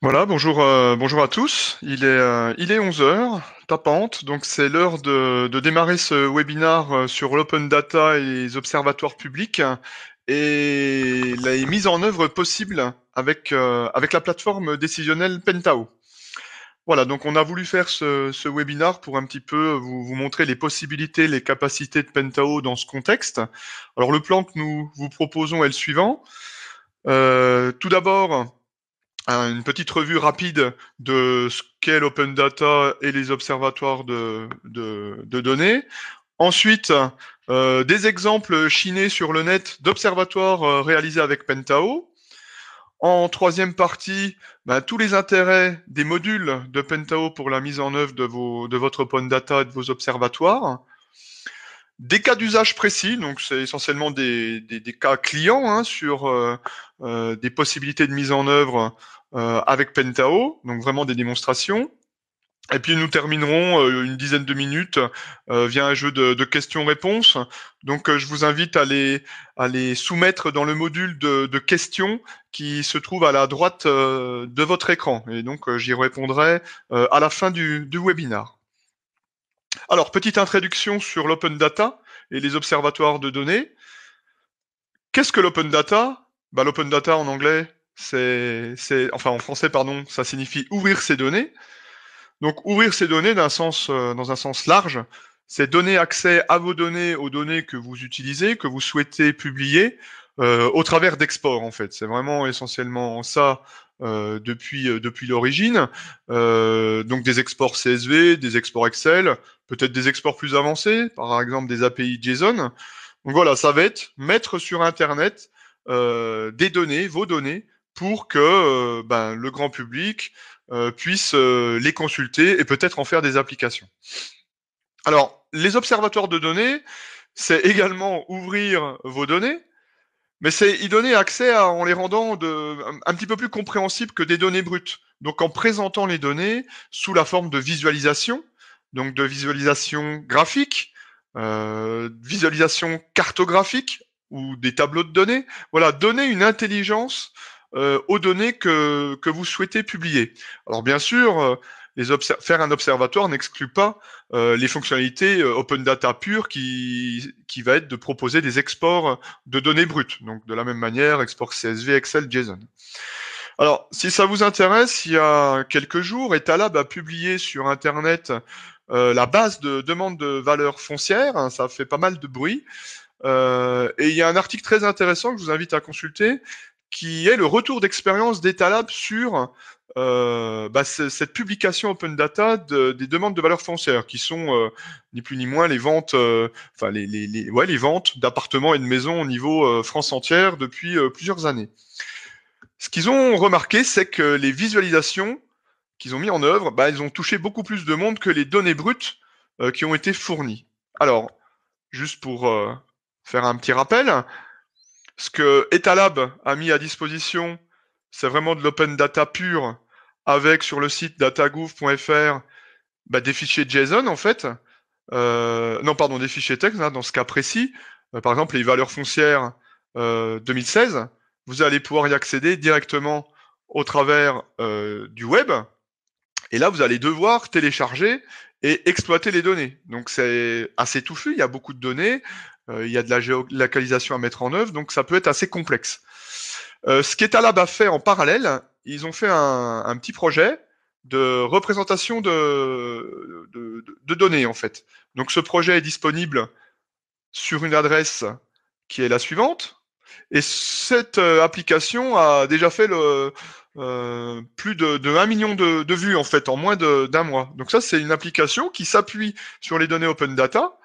Voilà, bonjour, euh, bonjour à tous. Il est, euh, il est 11h, tapante, donc c'est l'heure de, de, démarrer ce webinar euh, sur l'open data et les observatoires publics et la mise en œuvre possible avec, avec la plateforme décisionnelle Pentao. Voilà, donc on a voulu faire ce, ce webinar pour un petit peu vous, vous, montrer les possibilités, les capacités de Pentao dans ce contexte. Alors le plan que nous vous proposons est le suivant. tout d'abord, ah, une petite revue rapide de ce qu'est l'open data et les observatoires de, données. Ensuite, euh, des exemples chinés sur le net d'observatoires euh, réalisés avec Pentao. En troisième partie, bah, tous les intérêts des modules de Pentao pour la mise en œuvre de, votre open data et de vos observatoires. Des cas d'usage précis, donc c'est essentiellement des, cas clients hein, sur euh, euh, des possibilités de mise en œuvre euh, avec Pentao, donc vraiment des démonstrations. Et puis nous terminerons euh, une dizaine de minutes euh, via un jeu de, de questions-réponses. Donc je vous invite à les, à les soumettre dans le module de, de, questions qui se trouve à la droite de votre écran. Et donc j'y répondrai à la fin du, du webinar. Alors, petite introduction sur l'open data et les observatoires de données. Qu'est-ce que l'open data bah, L'open data en anglais, c'est, enfin en français, pardon, ça signifie ouvrir ses données. Donc ouvrir ses données un sens, euh, dans un sens large, c'est donner accès à vos données, aux données que vous utilisez, que vous souhaitez publier, euh, au travers d'exports en fait. C'est vraiment essentiellement ça euh, depuis depuis l'origine. donc des exports CSV, des exports Excel, peut-être des exports plus avancés, par exemple des API JSON. Donc voilà, ça va être mettre sur Internet des données, vos données, pour que euh, ben, le grand public euh, puisse euh, les consulter et peut-être en faire des applications. Alors, les observatoires de données, c'est également ouvrir vos données, mais c'est y donner accès en les rendant un petit peu plus compréhensibles que des données brutes. Donc en présentant les données sous la forme de visualisation, donc de visualisation graphique, visualisation cartographique ou des tableaux de données. Voilà, donner une intelligence euh, aux données que, que, vous souhaitez publier. Alors bien sûr, euh, les faire un observatoire n'exclut pas euh, les fonctionnalités open data pure qui, qui va être de proposer des exports de données brutes. Donc de la même manière, export CSV, Excel, JSON. Alors, si ça vous intéresse, il y a quelques jours, Etalab a publié sur Internet la base de demande de valeur foncière. Hein, ça fait pas mal de bruit. et il y a un article très intéressant que je vous invite à consulter qui est le retour d'expérience d'Etalab sur euh, bah, cette publication open data des demandes de valeur foncière, qui sont euh, ni plus ni moins les ventes, euh, ventes d'appartements et de maisons au niveau France entière depuis plusieurs années. Ce qu'ils ont remarqué, c'est que les visualisations qu'ils ont mis en œuvre, ils bah, ont touché beaucoup plus de monde que les données brutes qui ont été fournies. Alors, juste pour faire un petit rappel, ce que Etalab a mis à disposition, c'est vraiment de l'open data pur, avec sur le site datagouv.fr bah, des fichiers JSON en fait. Euh, non, pardon, des fichiers texte hein, dans ce cas précis. Euh, par exemple, les valeurs foncières 2016, euh, vous allez pouvoir y accéder directement au travers du web. Et là, vous allez devoir télécharger et exploiter les données. Donc c'est assez touffu, il y a beaucoup de données. Euh, il y a de la géolocalisation à mettre en œuvre, donc ça peut être assez complexe. Euh, ce qu'Etalab a fait en parallèle, ils ont fait un, petit projet de représentation de, de, données, en fait. Donc ce projet est disponible sur une adresse qui est la suivante. Et cette euh, application a déjà fait le, plus de, de, 1 million de, de, vues en fait en moins d'un mois. Donc ça, c'est une application qui s'appuie sur les données Open Data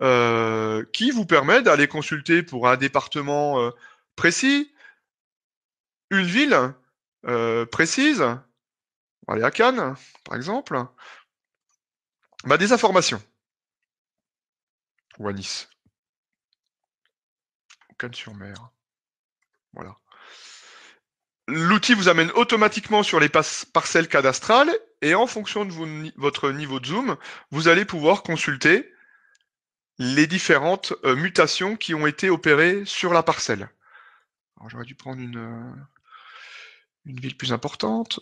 euh, qui vous permet d'aller consulter pour un département euh, précis, une ville euh, précise, aller à Cannes par exemple, bah, des informations. Ou à Nice. Cannes-sur-Mer. Voilà. L'outil vous amène automatiquement sur les parcelles cadastrales et en fonction de votre niveau de zoom, vous allez pouvoir consulter les différentes euh, mutations qui ont été opérées sur la parcelle. j'aurais dû prendre une, euh, une ville plus importante.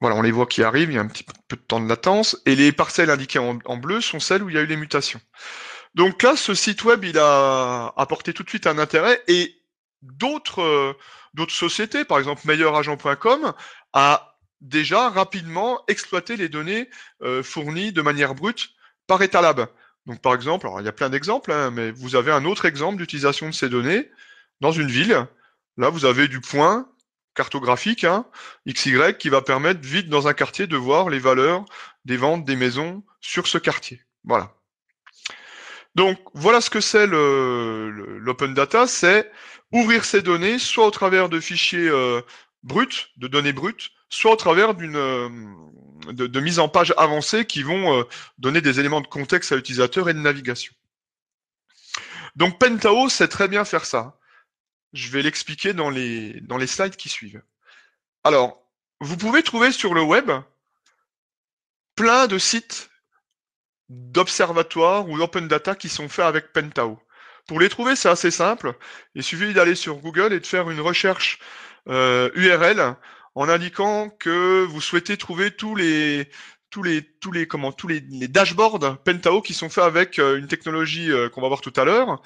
Voilà, on les voit qui arrivent, il y a un petit peu de temps de latence. Et les parcelles indiquées en, bleu sont celles où il y a eu les mutations. Donc là, ce site web, il a apporté tout de suite un intérêt et d'autres euh, sociétés, par exemple meilleuragent.com, a déjà rapidement exploité les données fournies de manière brute par Etalab. Donc par exemple, il y a plein d'exemples, hein, mais vous avez un autre exemple d'utilisation de ces données dans une ville. Là, vous avez du point cartographique hein, XY qui va permettre vite dans un quartier de voir les valeurs des ventes des maisons sur ce quartier. Voilà. Donc voilà ce que c'est l'open data, c'est ouvrir ces données soit au travers de fichiers euh, bruts, de données brutes, soit au travers d'une euh, de, mise en page avancée qui vont euh, donner des éléments de contexte à l'utilisateur et de navigation. Donc Pentao sait très bien faire ça. Je vais l'expliquer dans les, dans les slides qui suivent. Alors, vous pouvez trouver sur le web plein de sites d'observatoires ou d'open data qui sont faits avec Pentao. Pour les trouver, c'est assez simple. Il suffit d'aller sur Google et de faire une recherche URL euh, en indiquant que vous souhaitez trouver tous les tous les tous les comment tous les, dashboards Pentao qui sont faits avec euh, une technologie euh, qu'on va voir tout à l'heure.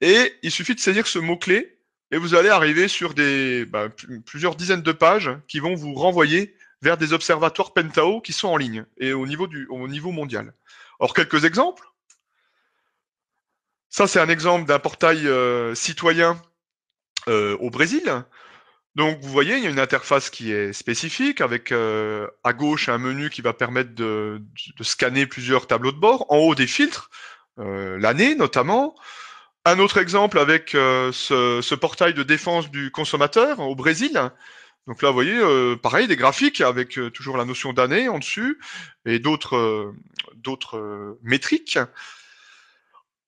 Et il suffit de saisir ce mot clé et vous allez arriver sur des bah, plusieurs dizaines de pages qui vont vous renvoyer vers des observatoires Pentao qui sont en ligne et au niveau du au niveau mondial. Or quelques exemples. Ça c'est un exemple d'un portail euh, citoyen au Brésil donc vous voyez, il y a une interface qui est spécifique avec euh, à gauche un menu qui va permettre de, scanner plusieurs tableaux de bord, en haut des filtres, euh, l'année notamment. Un autre exemple avec euh, ce, portail de défense du consommateur au Brésil. Donc là, vous voyez, pareil, des graphiques avec toujours la notion d'année en dessus et d'autres d'autres métriques.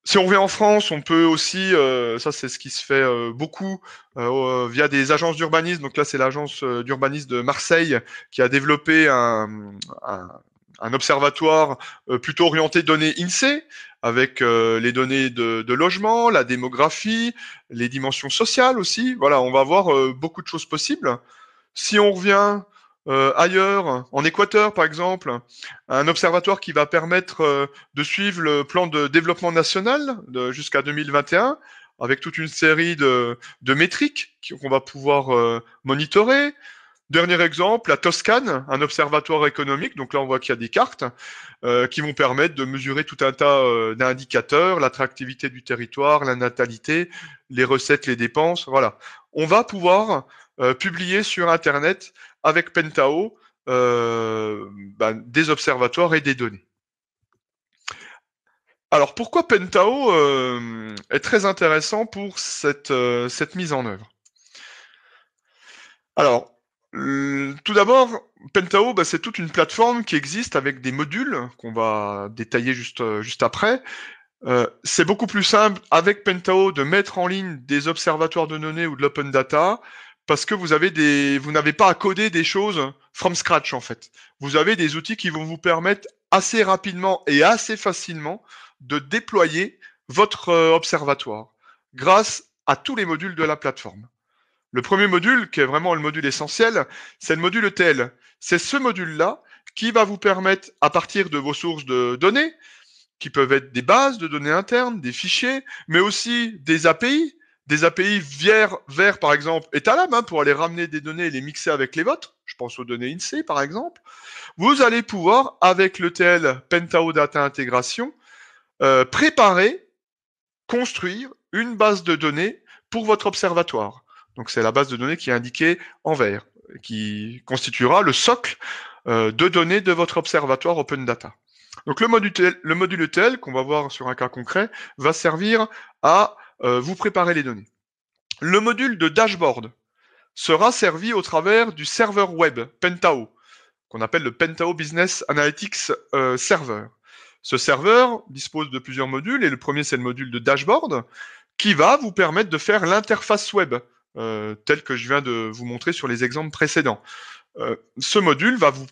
Si on revient en France, on peut aussi, euh, ça c'est ce qui se fait euh, beaucoup euh, via des agences d'urbanisme. Donc là, c'est l'agence d'urbanisme de Marseille qui a développé un, observatoire plutôt orienté données INSEE avec les données de, de, logement, la démographie, les dimensions sociales aussi. Voilà, on va voir beaucoup de choses possibles. Si on revient euh, ailleurs, en Équateur par exemple, un observatoire qui va permettre euh, de suivre le plan de développement national jusqu'à 2021 avec toute une série de, de métriques qu'on va pouvoir euh, monitorer. Dernier exemple, la Toscane, un observatoire économique. Donc là, on voit qu'il y a des cartes qui vont permettre de mesurer tout un tas d'indicateurs, l'attractivité du territoire, la natalité, les recettes, les dépenses. Voilà on va pouvoir euh, publier sur Internet avec Pentao euh, ben, des observatoires et des données. Alors pourquoi Pentao euh, est très intéressant pour cette, mise en œuvre Alors, tout d'abord, Pentao, ben, c'est toute une plateforme qui existe avec des modules qu'on va détailler juste après, euh, c'est beaucoup plus simple avec Pentao de mettre en ligne des observatoires de données ou de l'open data parce que vous vous n'avez pas à coder des choses from scratch en fait. Vous avez des outils qui vont vous permettre assez rapidement et assez facilement de déployer votre euh, observatoire grâce à tous les modules de la plateforme. Le premier module, qui est vraiment le module essentiel, c'est le module ETL. C'est ce module-là qui va vous permettre, à partir de vos sources de données, qui peuvent être des bases de données internes, des fichiers, mais aussi des API. Des API vers, vers par exemple, la hein, pour aller ramener des données et les mixer avec les vôtres. Je pense aux données INSEE, par exemple. Vous allez pouvoir, avec le l'ETL Pentao Data Integration, euh, préparer, construire une base de données pour votre observatoire. Donc c'est la base de données qui est indiquée en vert, qui constituera le socle euh, de données de votre observatoire Open Data. Donc le module ETL qu'on va voir sur un cas concret va servir à euh, vous préparer les données. Le module de dashboard sera servi au travers du serveur web Pentao, qu'on appelle le Pentao Business Analytics euh, Server. Ce serveur dispose de plusieurs modules et le premier c'est le module de dashboard qui va vous permettre de faire l'interface web euh, telle que je viens de vous montrer sur les exemples précédents. ce module va vous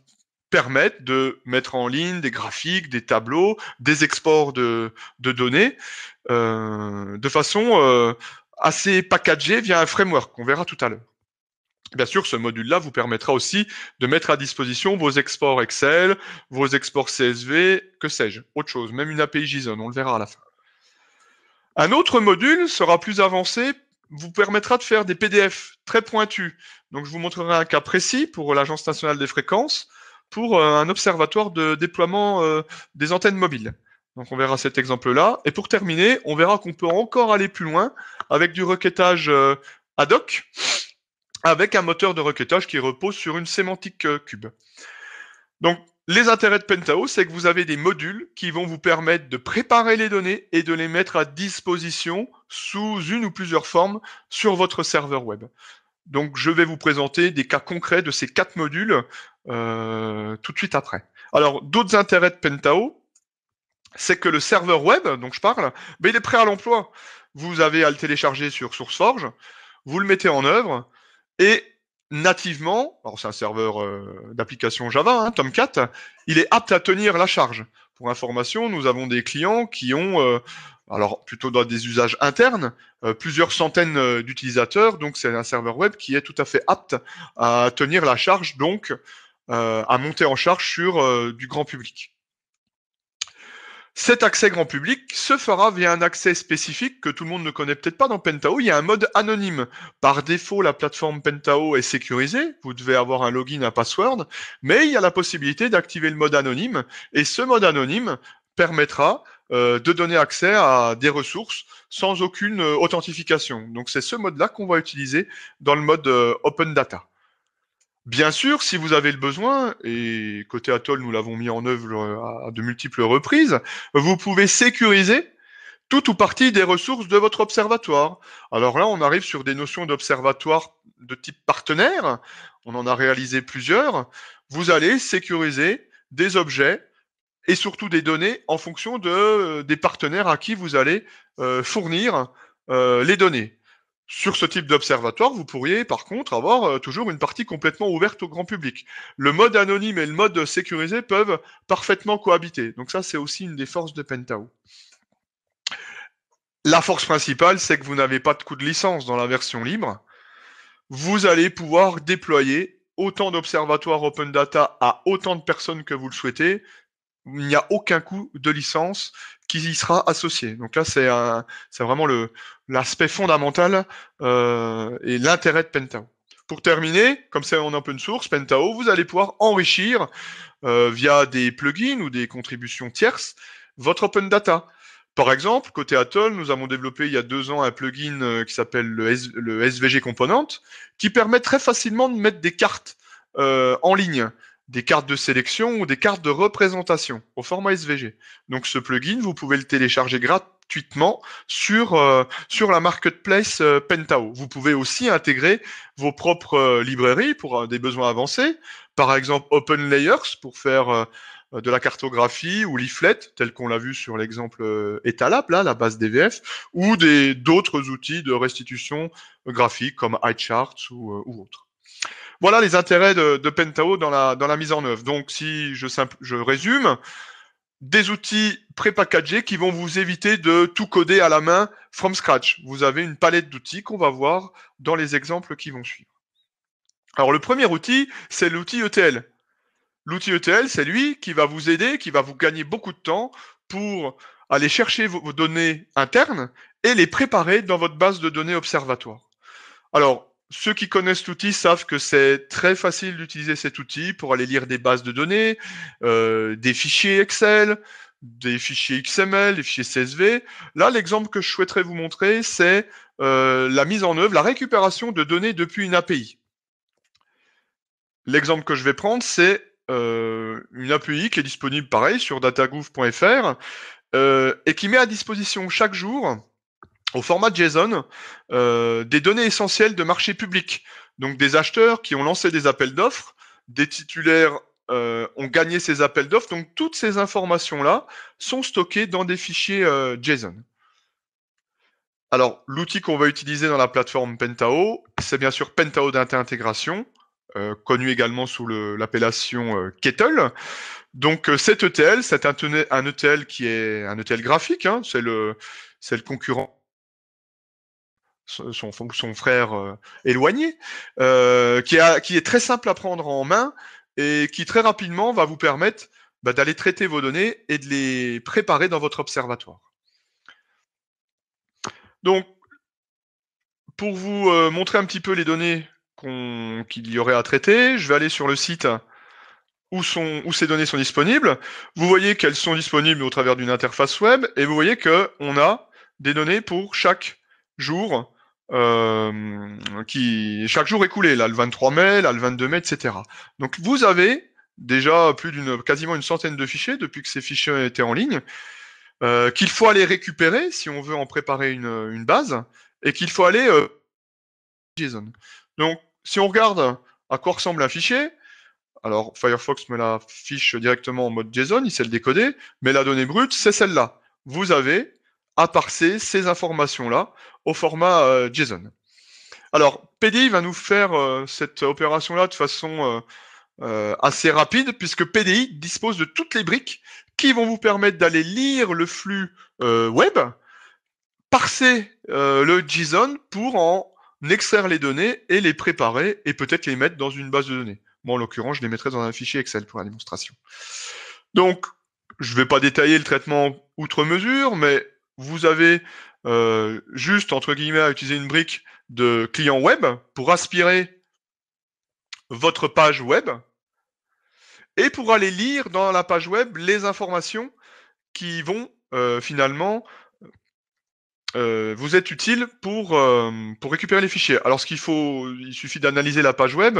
permettent de mettre en ligne des graphiques, des tableaux, des exports de, données euh, de façon euh, assez packagée via un framework qu'on verra tout à l'heure. Bien sûr, ce module-là vous permettra aussi de mettre à disposition vos exports Excel, vos exports CSV, que sais-je, autre chose, même une API JSON, on le verra à la fin. Un autre module sera plus avancé, vous permettra de faire des PDF très pointus. Donc, je vous montrerai un cas précis pour l'Agence nationale des fréquences pour euh, un observatoire de déploiement euh, des antennes mobiles. Donc on verra cet exemple-là. Et pour terminer, on verra qu'on peut encore aller plus loin avec du requêtage euh, ad hoc, avec un moteur de requêtage qui repose sur une sémantique cube. Donc les intérêts de Pentao, c'est que vous avez des modules qui vont vous permettre de préparer les données et de les mettre à disposition sous une ou plusieurs formes sur votre serveur web. Donc, je vais vous présenter des cas concrets de ces quatre modules euh, tout de suite après. Alors, d'autres intérêts de Pentao, c'est que le serveur web dont je parle, ben, il est prêt à l'emploi. Vous avez à le télécharger sur SourceForge, vous le mettez en œuvre et nativement, alors c'est un serveur euh, d'application Java, hein, Tomcat, il est apte à tenir la charge. Pour information, nous avons des clients qui ont euh, alors plutôt dans des usages internes, euh, plusieurs centaines euh, d'utilisateurs. Donc c'est un serveur web qui est tout à fait apte à tenir la charge, donc euh, à monter en charge sur du grand public. Cet accès grand public se fera via un accès spécifique que tout le monde ne connaît peut-être pas dans Pentao. Il y a un mode anonyme. Par défaut, la plateforme Pentao est sécurisée. Vous devez avoir un login, un password. Mais il y a la possibilité d'activer le mode anonyme. Et ce mode anonyme permettra euh, de donner accès à des ressources sans aucune euh, authentification. Donc c'est ce mode-là qu'on va utiliser dans le mode euh, Open Data. Bien sûr, si vous avez le besoin, et côté Atoll, nous l'avons mis en œuvre à de multiples reprises, vous pouvez sécuriser tout ou partie des ressources de votre observatoire. Alors là, on arrive sur des notions d'observatoire de type partenaire. On en a réalisé plusieurs. Vous allez sécuriser des objets et surtout des données en fonction euh, des partenaires à qui vous allez euh, fournir euh, les données. Sur ce type d'observatoire, vous pourriez par contre avoir toujours une partie complètement ouverte au grand public. Le mode anonyme et le mode sécurisé peuvent parfaitement cohabiter. Donc ça, c'est aussi une des forces de Pentaho. La force principale, c'est que vous n'avez pas de coût de licence dans la version libre. Vous allez pouvoir déployer autant d'observatoires open data à autant de personnes que vous le souhaitez il n'y a aucun coût de licence qui y sera associé. Donc là, c'est vraiment l'aspect fondamental euh, et l'intérêt de Pentao. Pour terminer, comme c'est en open source, Pentao, vous allez pouvoir enrichir euh, via des plugins ou des contributions tierces votre open data. Par exemple, côté Atoll, nous avons développé il y a deux ans un plugin euh, qui s'appelle le, SVG Component, qui permet très facilement de mettre des cartes en ligne des cartes de sélection ou des cartes de représentation au format SVG. Donc ce plugin, vous pouvez le télécharger gratuitement sur, euh, sur la marketplace euh, Pentao. Vous pouvez aussi intégrer vos propres euh, librairies pour des besoins avancés, par exemple Open Layers pour faire de la cartographie ou leaflet, tel qu'on l'a vu sur l'exemple Etalab, là, la base DVF, ou d'autres outils de restitution graphique comme iCharts ou, ou autres. Voilà les intérêts de, Pentao dans la, mise en œuvre. Donc, si je, je résume, des outils pré-packagés qui vont vous éviter de tout coder à la main from scratch. Vous avez une palette d'outils qu'on va voir dans les exemples qui vont suivre. Alors le premier outil, c'est l'outil ETL. L'outil ETL, c'est lui qui va vous aider, qui va vous gagner beaucoup de temps pour aller chercher vos données internes et les préparer dans votre base de données observatoire. Alors, ceux qui connaissent l'outil savent que c'est très facile d'utiliser cet outil pour aller lire des bases de données, euh, des fichiers Excel, des fichiers XML, des fichiers CSV. Là, l'exemple que je souhaiterais vous montrer, c'est euh, la mise en œuvre, la récupération de données depuis une API. L'exemple que je vais prendre, c'est euh, une API qui est disponible, pareil, sur datagouv.fr et qui met à disposition chaque jour au format JSON euh, des données essentielles de marché public. Donc des acheteurs qui ont lancé des appels d'offres, des titulaires euh, ont gagné ces appels d'offres. Donc toutes ces informations-là sont stockées dans des fichiers euh, JSON. Alors l'outil qu'on va utiliser dans la plateforme Pentao, c'est bien sûr Pentao d'intégration, connu également sous l'appellation Kettle. Donc cet ETL, c'est un, ETL e qui est un ETL graphique, hein, c'est le concurrent son, frère euh, éloigné, euh, qui, est très simple à prendre en main et qui très rapidement va vous permettre bah, d'aller traiter vos données et de les préparer dans votre observatoire. Donc, pour vous euh, montrer un petit peu les données qu'il y aurait à traiter, je vais aller sur le site où, où, ces données sont disponibles. Vous voyez qu'elles sont disponibles au travers d'une interface web et vous voyez qu'on a des données pour chaque jour euh, qui chaque jour écoulé, là le 23 mai, là le 22 mai, etc. Donc vous avez déjà plus d'une quasiment une centaine de fichiers depuis que ces fichiers étaient en ligne, euh, qu'il faut aller récupérer si on veut en préparer une, une base, et qu'il faut aller euh, JSON. Donc si on regarde à quoi ressemble un fichier, alors Firefox me la directement en mode JSON, il sait le décoder, mais la donnée brute, c'est celle-là. Vous avez à parser ces informations-là au format euh, JSON. Alors, PDI va nous faire euh, cette opération-là de façon euh, assez rapide, puisque PDI dispose de toutes les briques qui vont vous permettre d'aller lire le flux web, parser le JSON pour en extraire les données et les préparer et peut-être les mettre dans une base de données. Moi, en l'occurrence, je les mettrais dans un fichier Excel pour la démonstration. Donc, je ne vais pas détailler le traitement outre mesure, mais vous avez euh, juste, entre guillemets, à utiliser une brique de client web pour aspirer votre page web et pour aller lire dans la page web les informations qui vont euh, finalement euh, vous être utiles pour, pour récupérer les fichiers. Alors ce qu'il faut, il suffit d'analyser la page web.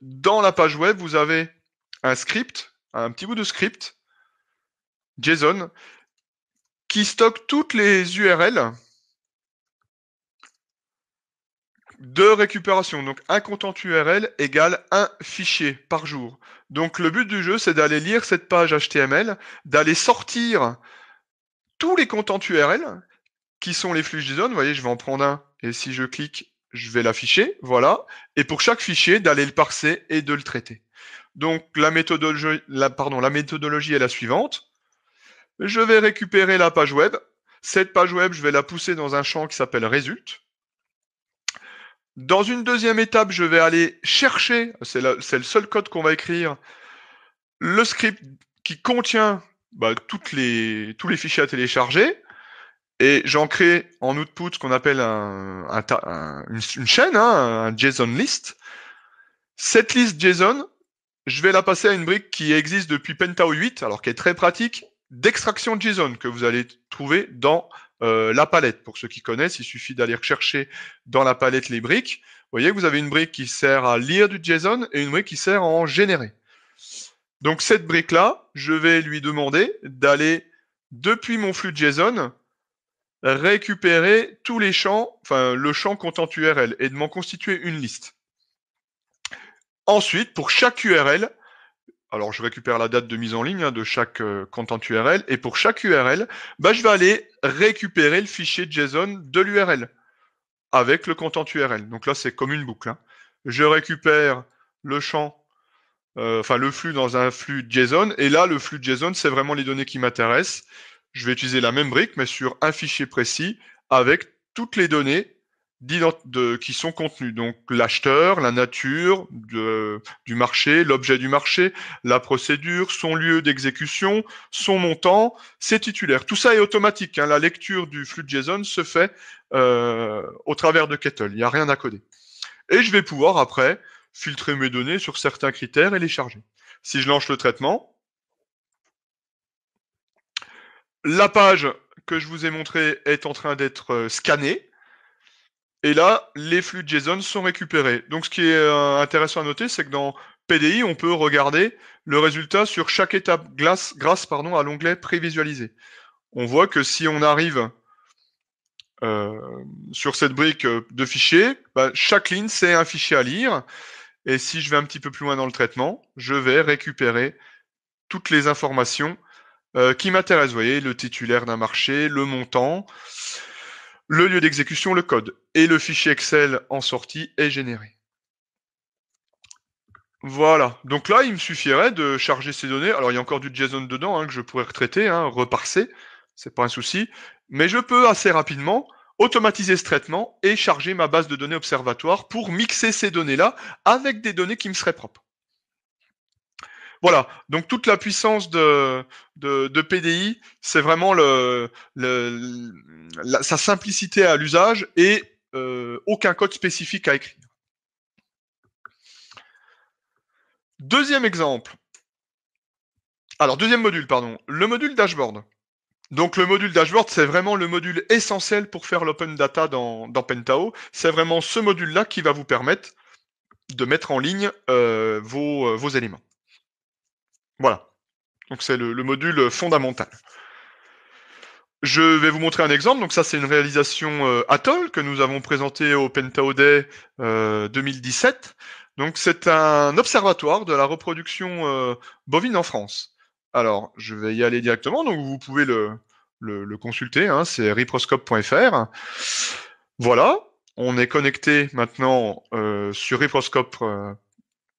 Dans la page web, vous avez un script, un petit bout de script, JSON, qui stocke toutes les URL de récupération. Donc un content URL égale un fichier par jour. Donc le but du jeu, c'est d'aller lire cette page HTML, d'aller sortir tous les contents URL qui sont les flux JSON. Vous voyez, je vais en prendre un et si je clique, je vais l'afficher. Voilà. Et pour chaque fichier, d'aller le parser et de le traiter. Donc la méthodologie, la, pardon, la méthodologie est la suivante. Je vais récupérer la page web. Cette page web, je vais la pousser dans un champ qui s'appelle résulte. Dans une deuxième étape, je vais aller chercher, c'est le seul code qu'on va écrire, le script qui contient bah, toutes les, tous les fichiers à télécharger. Et j'en crée en output ce qu'on appelle une chaîne, hein, un JSON list. Cette liste JSON, je vais la passer à une brique qui existe depuis Pentaho 8, alors qui est très pratique, d'extraction JSON que vous allez trouver dans euh, la palette. Pour ceux qui connaissent, il suffit d'aller rechercher dans la palette les briques. Vous voyez que vous avez une brique qui sert à lire du JSON et une brique qui sert à en générer. Donc cette brique-là, je vais lui demander d'aller depuis mon flux JSON récupérer tous les champs, enfin le champ content URL et de m'en constituer une liste. Ensuite, pour chaque URL, alors je récupère la date de mise en ligne hein, de chaque euh, content URL, et pour chaque URL, bah, je vais aller récupérer le fichier JSON de l'URL avec le content URL. Donc là, c'est comme une boucle. Hein. Je récupère le champ, euh, enfin le flux dans un flux JSON, et là, le flux JSON, c'est vraiment les données qui m'intéressent. Je vais utiliser la même brique, mais sur un fichier précis, avec toutes les données de, qui sont contenus. Donc l'acheteur, la nature de, du marché, l'objet du marché, la procédure, son lieu d'exécution, son montant, ses titulaires. Tout ça est automatique. Hein. La lecture du flux JSON se fait euh, au travers de Kettle. Il n'y a rien à coder. Et je vais pouvoir après filtrer mes données sur certains critères et les charger. Si je lance le traitement, la page que je vous ai montrée est en train d'être euh, scannée. Et là, les flux de JSON sont récupérés. Donc, ce qui est euh, intéressant à noter, c'est que dans PDI, on peut regarder le résultat sur chaque étape grâce pardon, à l'onglet prévisualiser. On voit que si on arrive euh, sur cette brique euh, de fichiers, bah, chaque ligne, c'est un fichier à lire. Et si je vais un petit peu plus loin dans le traitement, je vais récupérer toutes les informations qui m'intéressent. Vous voyez, le titulaire d'un marché, le montant le lieu d'exécution, le code, et le fichier Excel en sortie est généré. Voilà, donc là, il me suffirait de charger ces données. Alors, il y a encore du JSON dedans hein, que je pourrais retraiter, hein, reparser, c'est pas un souci. Mais je peux assez rapidement automatiser ce traitement et charger ma base de données observatoire pour mixer ces données-là avec des données qui me seraient propres. Voilà, donc toute la puissance de, PDI, c'est vraiment sa simplicité à l'usage et euh, aucun code spécifique à écrire. Deuxième exemple. Alors, deuxième module, pardon, le module dashboard. Donc le module dashboard, c'est vraiment le module essentiel pour faire l'open data dans, dans Pentao. C'est vraiment ce module-là qui va vous permettre de mettre en ligne euh, euh, vos éléments. Voilà. Donc c'est le, module euh, fondamental. Je vais vous montrer un exemple. Donc ça, c'est une réalisation euh, Atoll que nous avons présentée au Pentao 2017. Euh, Donc c'est un observatoire de la reproduction bovine en France. Alors, je vais y aller directement. Donc vous pouvez le, le, consulter. Hein. c'est riproscope.fr. Voilà. On est connecté maintenant sur riproscope.fr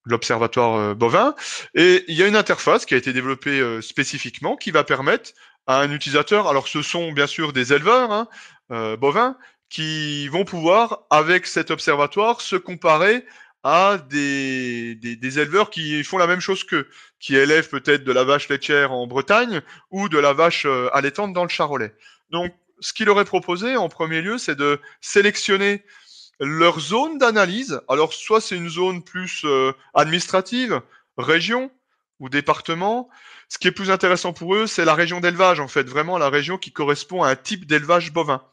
l'observatoire euh, bovin. Et il y a une interface qui a été développée euh, spécifiquement qui va permettre à un utilisateur, alors ce sont bien sûr des éleveurs hein, euh, bovins, qui vont pouvoir, avec cet observatoire, se comparer à des, des, éleveurs qui font la même chose qu'eux, qui élèvent peut-être de la vache laitière en Bretagne ou de la vache allaitante dans le Charolais. Donc, ce qu'il aurait proposé en premier lieu, c'est de sélectionner leur zone d'analyse, alors soit c'est une zone plus euh, administrative, région ou département, ce qui est plus intéressant pour eux, c'est la région d'élevage, en fait, vraiment la région qui correspond à un type d'élevage bovin.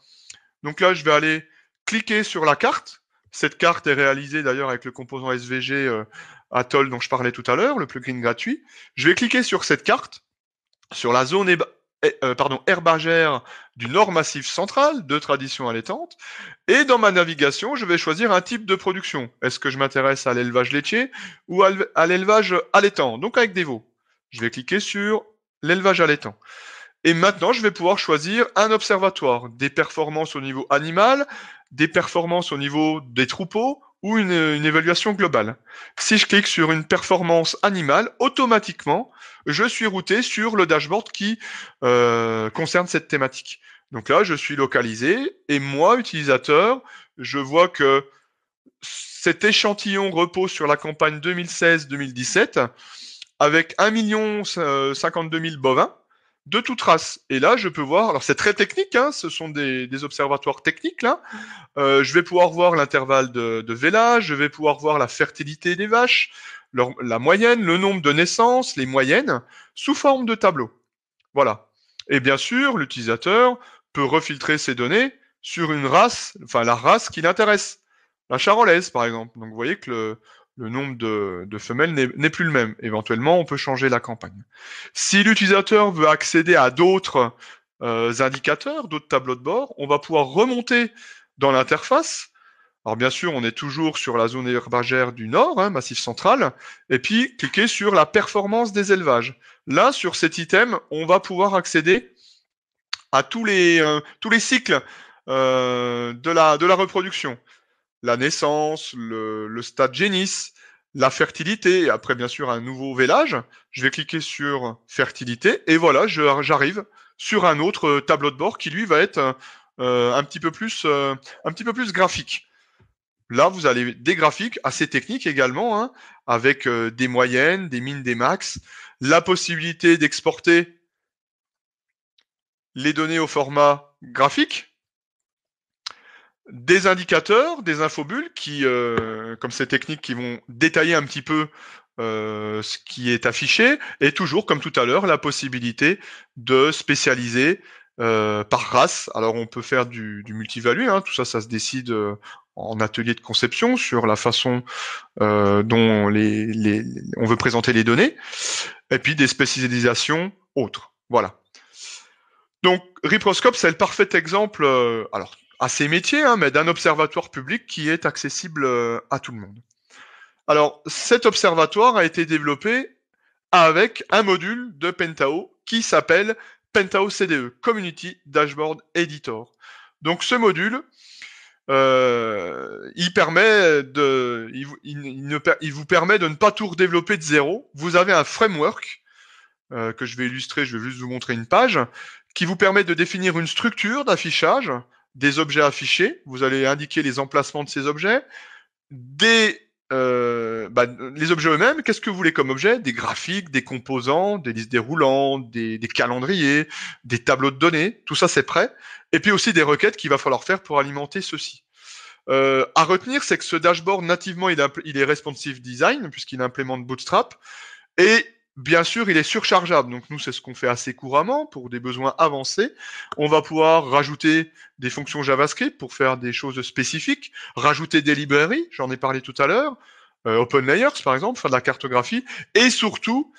Donc là, je vais aller cliquer sur la carte. Cette carte est réalisée d'ailleurs avec le composant SVG euh, Atoll dont je parlais tout à l'heure, le plugin gratuit. Je vais cliquer sur cette carte, sur la zone euh, pardon, herbagère du Nord Massif central, de tradition allaitante. Et dans ma navigation, je vais choisir un type de production. Est-ce que je m'intéresse à l'élevage laitier ou à l'élevage allaitant, donc avec des veaux Je vais cliquer sur l'élevage allaitant. Et maintenant, je vais pouvoir choisir un observatoire, des performances au niveau animal, des performances au niveau des troupeaux ou une, évaluation globale. Si je clique sur une performance animale, automatiquement, je suis routé sur le dashboard qui euh, concerne cette thématique. Donc là, je suis localisé et moi, utilisateur, je vois que cet échantillon repose sur la campagne 2016-2017 avec 1 52 000 bovins de toute race. Et là, je peux voir, alors c'est très technique, hein, ce sont des, observatoires techniques, là. Euh, je vais pouvoir voir l'intervalle de, de Vela, je vais pouvoir voir la fertilité des vaches, la moyenne, le nombre de naissances, les moyennes, sous forme de tableau. Voilà. Et bien sûr, l'utilisateur peut refiltrer ces données sur une race, enfin la race qui l'intéresse. La charolaise, par exemple. Donc vous voyez que le, le nombre de, femelles n'est plus le même. Éventuellement, on peut changer la campagne. Si l'utilisateur veut accéder à d'autres euh, indicateurs, d'autres tableaux de bord, on va pouvoir remonter dans l'interface. Alors bien sûr, on est toujours sur la zone herbagère du nord, hein, massif central, et puis cliquer sur la performance des élevages. Là, sur cet item, on va pouvoir accéder à tous les, euh, tous les cycles euh, de, la, de la reproduction la naissance, le, stade Génis, la fertilité, et après bien sûr un nouveau vélage. Je vais cliquer sur fertilité et voilà, j'arrive sur un autre euh, tableau de bord qui lui va être euh, euh, un, petit peu plus, graphique. Là, vous avez des graphiques assez techniques également, hein, avec des moyennes, des mines, des max, la possibilité d'exporter les données au format graphique, des indicateurs, des infobulles qui, euh, comme ces techniques qui vont détailler un petit peu euh, ce qui est affiché, et toujours, comme tout à l'heure, la possibilité de spécialiser euh, par race. Alors on peut faire du, du multivalu, hein. tout ça, ça se décide en atelier de conception sur la façon dont les, les, on veut présenter les données, et puis des spécialisations autres. Voilà. Donc, Riproscope, c'est le parfait exemple. alors, à ces métiers, hein, mais d'un observatoire public qui est accessible euh, à tout le monde. Alors, cet observatoire a été développé avec un module de Pentao qui s'appelle Pentao CDE, Community Dashboard Editor. Donc ce module, euh, il permet de, ne, vous permet de ne pas tout redévelopper de zéro. Vous avez un framework euh, que je vais illustrer, je vais juste vous montrer une page, qui vous permet de définir une structure d'affichage, des objets affichés, vous allez indiquer les emplacements de ces objets, des, euh, bah, les objets eux-mêmes, qu'est-ce que vous voulez comme objet Des graphiques, des composants, des listes déroulantes, des, des calendriers, des tableaux de données, tout ça c'est prêt, et puis aussi des requêtes qu'il va falloir faire pour alimenter ceci. Euh, à retenir, c'est que ce dashboard nativement il, il est responsive design puisqu'il implémente Bootstrap et Bien sûr, il est surchargeable. Donc nous, c'est ce qu'on fait assez couramment pour des besoins avancés. On va pouvoir rajouter des fonctions JavaScript pour faire des choses spécifiques, rajouter des librairies, j'en ai parlé tout à l'heure, euh, OpenLayers Open Layers par exemple, faire de la cartographie, et surtout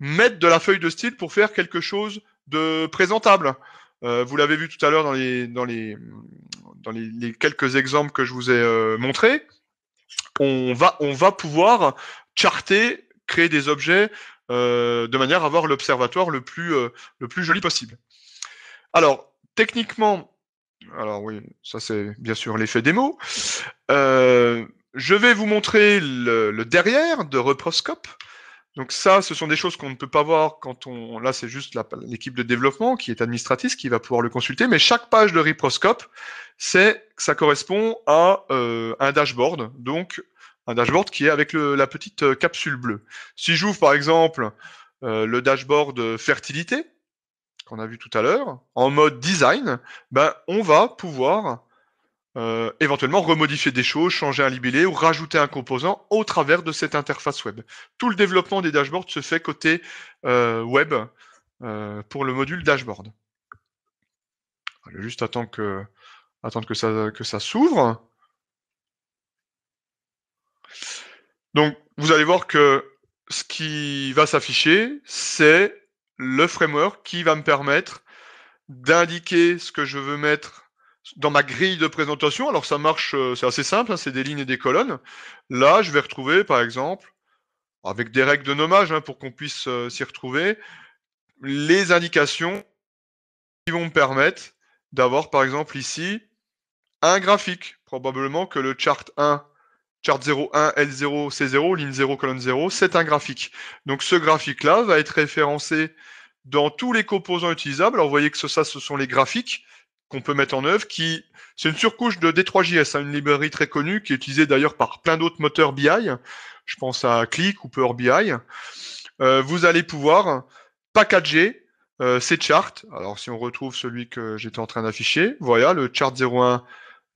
mettre de la feuille de style pour faire quelque chose de présentable. Euh, vous l'avez vu tout à l'heure dans les, quelques exemples que je vous ai euh, montrés. On va, on va pouvoir charter, créer des objets euh, de manière à avoir l'observatoire le, plus, euh, le plus joli possible. Alors, techniquement, alors oui, ça c'est bien sûr l'effet démo. Euh, je vais vous montrer le, derrière de Reproscope. Donc ça, ce sont des choses qu'on ne peut pas voir quand on... Là, c'est juste l'équipe de développement qui est administratrice qui va pouvoir le consulter. Mais chaque page de Reproscope, c'est, ça correspond à euh, un dashboard. Donc, un dashboard qui est avec la petite euh, capsule bleue. Si j'ouvre par exemple euh, le dashboard euh, fertilité, qu'on a vu tout à l'heure, en mode design, ben, on va pouvoir éventuellement remodifier des choses, changer un libellé ou rajouter un composant au travers de cette interface web. Tout le développement des dashboards se fait côté web pour le module dashboard. juste attendre que ça s'ouvre. Donc, vous allez voir que ce qui va s'afficher, c'est le framework qui va me permettre d'indiquer ce que je veux mettre dans ma grille de présentation. Alors, ça marche, euh, c'est assez simple, hein, c'est des lignes et des colonnes. Là, je vais retrouver, par exemple, avec des règles de nommage hein, pour qu'on puisse euh, s'y retrouver, les indications qui vont me permettre d'avoir, par exemple, ici, un graphique. Probablement que le chart 1 chart 01, L0, C0, ligne 0, colonne 0, c'est un graphique. Donc ce graphique-là va être référencé dans tous les composants utilisables. Alors vous voyez que ce, ça, ce sont les graphiques qu'on peut mettre en œuvre, qui c'est une surcouche de D3JS, hein, une librairie très connue, qui est utilisée d'ailleurs par plein d'autres moteurs BI. Je pense à Click ou Power BI. Euh, vous allez pouvoir packager euh, ces charts. Alors si on retrouve celui que j'étais en train d'afficher, voilà le chart 01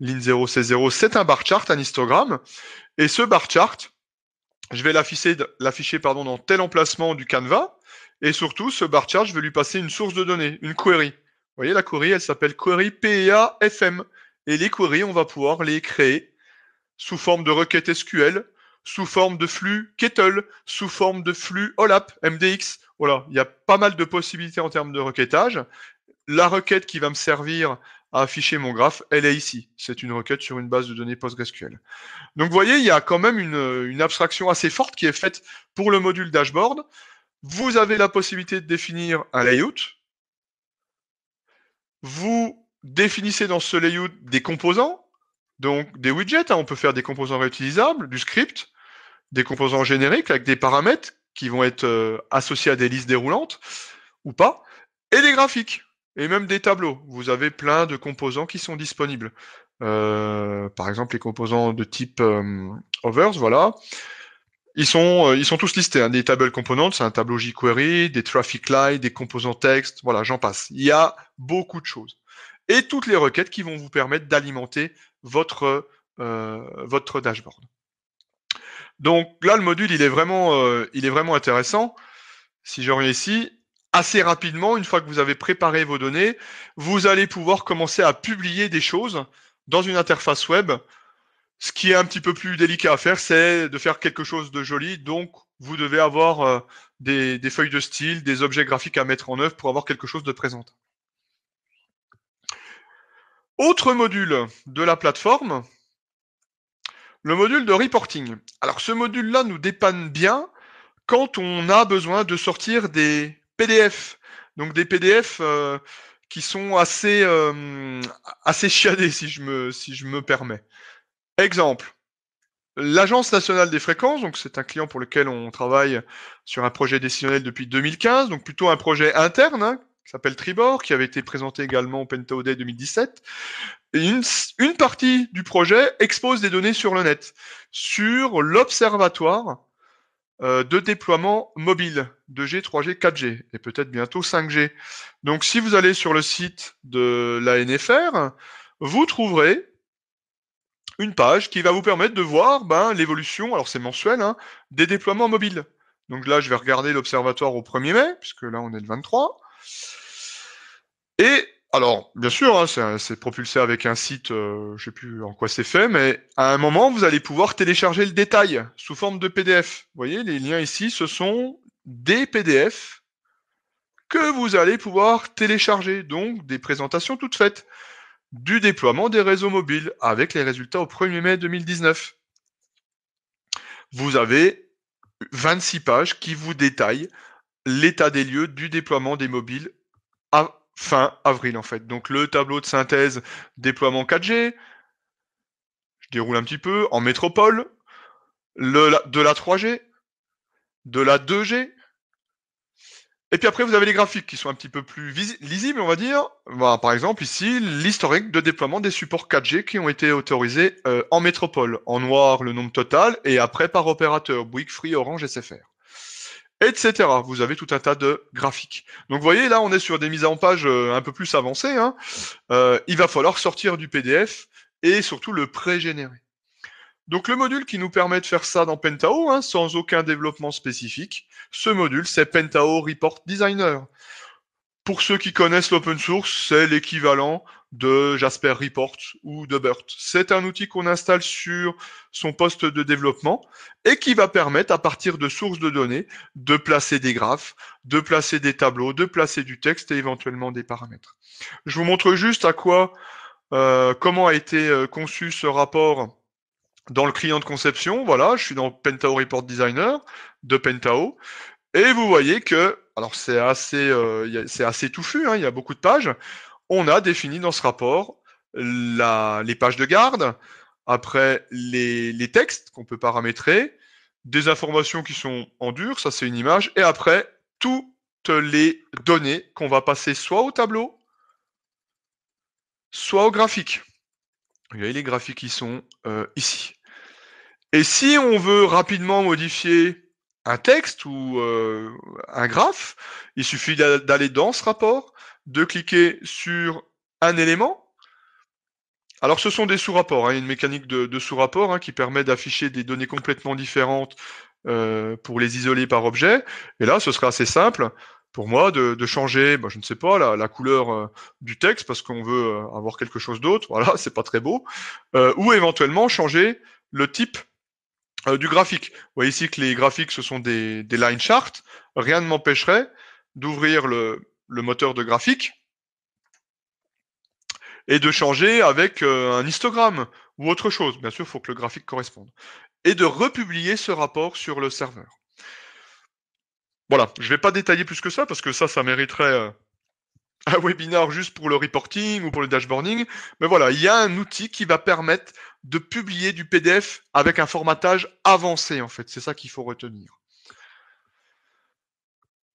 Line 0, C0, c'est un bar chart, un histogramme. Et ce bar chart, je vais l'afficher pardon, dans tel emplacement du canevas. Et surtout, ce bar chart, je vais lui passer une source de données, une query. Vous voyez, la query, elle s'appelle query PEA-FM. Et les queries, on va pouvoir les créer sous forme de requête SQL, sous forme de flux Kettle, sous forme de flux OLAP, MDX. Voilà, il y a pas mal de possibilités en termes de requêtage. La requête qui va me servir à afficher mon graphe, elle est ici. C'est une requête sur une base de données PostgreSQL. Donc vous voyez, il y a quand même une, abstraction assez forte qui est faite pour le module dashboard. Vous avez la possibilité de définir un layout. Vous définissez dans ce layout des composants, donc des widgets. Hein. on peut faire des composants réutilisables, du script, des composants génériques avec des paramètres qui vont être euh, associés à des listes déroulantes ou pas, et des graphiques et même des tableaux. Vous avez plein de composants qui sont disponibles. Euh, par exemple, les composants de type euh, overs, voilà. Ils sont, euh, ils sont tous listés. Hein. Des table components, c'est un tableau jQuery, des traffic light, des composants texte, voilà, j'en passe. Il y a beaucoup de choses. Et toutes les requêtes qui vont vous permettre d'alimenter votre, votre dashboard. Donc là, le module, il est vraiment, il est vraiment intéressant. Si je reviens ici, assez rapidement, une fois que vous avez préparé vos données, vous allez pouvoir commencer à publier des choses dans une interface web. Ce qui est un petit peu plus délicat à faire, c'est de faire quelque chose de joli. Donc, vous devez avoir euh, des, feuilles de style, des objets graphiques à mettre en œuvre pour avoir quelque chose de présent. Autre module de la plateforme, le module de reporting. Alors ce module-là nous dépanne bien quand on a besoin de sortir des PDF. Donc des PDF euh, qui sont assez, euh, assez chiadés, si je me, si je me permets. Exemple. L'Agence nationale des fréquences, donc c'est un client pour lequel on travaille sur un projet décisionnel depuis 2015, donc plutôt un projet interne hein, qui s'appelle Tribord, qui avait été présenté également au Pentao 2017. une, une partie du projet expose des données sur le net, sur l'observatoire euh, de déploiement mobile 2G, 3G, 4G et peut-être bientôt 5G. Donc si vous allez sur le site de l'ANFR vous trouverez une page qui va vous permettre de voir ben, l'évolution, alors c'est mensuel, hein, des déploiements mobiles. Donc là, je vais regarder l'observatoire au 1er mai, puisque là, on est le 23. Et alors, bien sûr, hein, c'est propulsé avec un site, euh, je sais plus en quoi c'est fait, mais à un moment, vous allez pouvoir télécharger le détail sous forme de PDF. Vous voyez, les liens ici, ce sont des PDF que vous allez pouvoir télécharger, donc des présentations toutes faites du déploiement des réseaux mobiles avec les résultats au 1er mai 2019. Vous avez 26 pages qui vous détaillent l'état des lieux du déploiement des mobiles à, fin avril en fait. Donc le tableau de synthèse déploiement 4G, je déroule un petit peu, en métropole, le, de la 3G, de la 2G. Et puis après, vous avez les graphiques qui sont un petit peu plus lisibles, on va dire. par exemple, ici, l'historique de déploiement des supports 4G qui ont été autorisés euh, en métropole. En noir, le nombre total, et après par opérateur, Bouygues, Free, Orange, SFR etc. Vous avez tout un tas de graphiques. Donc vous voyez, là, on est sur des mises en page euh, un peu plus avancées. Hein. Euh, il va falloir sortir du PDF et surtout le pré-générer. Donc le module qui nous permet de faire ça dans Pentao, hein, sans aucun développement spécifique, ce module, c'est Pentao Report Designer. Pour ceux qui connaissent l'open source, c'est l'équivalent de Jasper Report ou de BERT. C'est un outil qu'on installe sur son poste de développement et qui va permettre, à partir de sources de données, de placer des graphes, de placer des tableaux, de placer du texte et éventuellement des paramètres. Je vous montre juste à quoi, euh, comment a été euh, conçu ce rapport dans le client de conception. Voilà, je suis dans Pentao Report Designer de Pentao. Et vous voyez que, alors c'est assez, euh, c'est assez touffu, hein, il y a beaucoup de pages on a défini dans ce rapport les pages de garde, après les, textes qu'on peut paramétrer, des informations qui sont en dur, ça c'est une image, et après toutes les données qu'on va passer soit au tableau, soit au graphique. voyez les graphiques qui sont euh, ici. Et si on veut rapidement modifier un texte ou euh, un graphe, il suffit d'aller dans ce rapport, de cliquer sur un élément. Alors ce sont des sous-rapports, hein. a une mécanique de, sous-rapport hein, qui permet d'afficher des données complètement différentes euh, pour les isoler par objet. Et là, ce sera assez simple pour moi de, changer, bah, je ne sais pas, la, couleur euh, du texte parce qu'on veut euh, avoir quelque chose d'autre. Voilà, c'est pas très beau. ou éventuellement changer le type du graphique. Vous voyez ici que les graphiques, ce sont des, des line charts. Rien ne m'empêcherait d'ouvrir le, le moteur de graphique et de changer avec euh, un histogramme ou autre chose. Bien sûr, il faut que le graphique corresponde. Et de republier ce rapport sur le serveur. Voilà, je ne vais pas détailler plus que ça parce que ça, ça mériterait euh, un webinar juste pour le reporting ou pour le dashboarding. Mais voilà, il y a un outil qui va permettre de publier du PDF avec un formatage avancé, en fait. C'est ça qu'il faut retenir.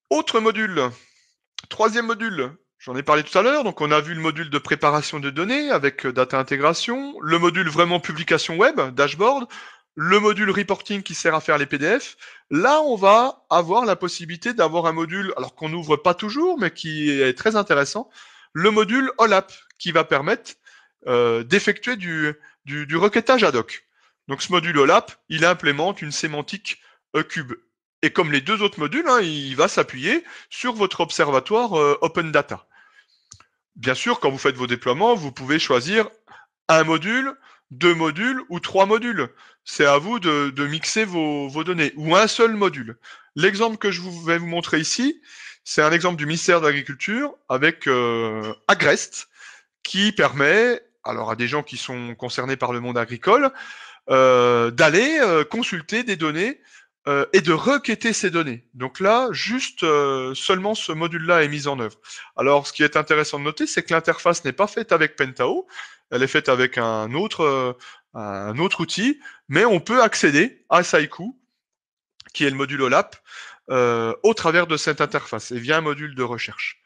Autre module Troisième module, J'en ai parlé tout à l'heure, donc on a vu le module de préparation de données avec euh, data intégration, le module vraiment publication web, dashboard, le module reporting qui sert à faire les PDF. Là, on va avoir la possibilité d'avoir un module, alors qu'on n'ouvre pas toujours, mais qui est très intéressant, le module OLAP, qui va permettre euh, d'effectuer du, du, requêtage ad hoc. Donc ce module OLAP, il implémente une sémantique e cube et comme les deux autres modules, hein, il va s'appuyer sur votre observatoire euh, Open Data. Bien sûr, quand vous faites vos déploiements, vous pouvez choisir un module, deux modules ou trois modules. C'est à vous de, mixer vos, données ou un seul module. L'exemple que je vais vous montrer ici, c'est un exemple du ministère de l'Agriculture avec euh, Agrest qui permet, alors à des gens qui sont concernés par le monde agricole, euh, d'aller consulter des données euh, et de requêter ces données. Donc là, juste euh, seulement ce module-là est mis en œuvre. Alors, ce qui est intéressant de noter, c'est que l'interface n'est pas faite avec Pentao, elle est faite avec un autre, euh, un autre outil, mais on peut accéder à Saiku, qui est le module OLAP, au travers de cette interface et via un module de recherche.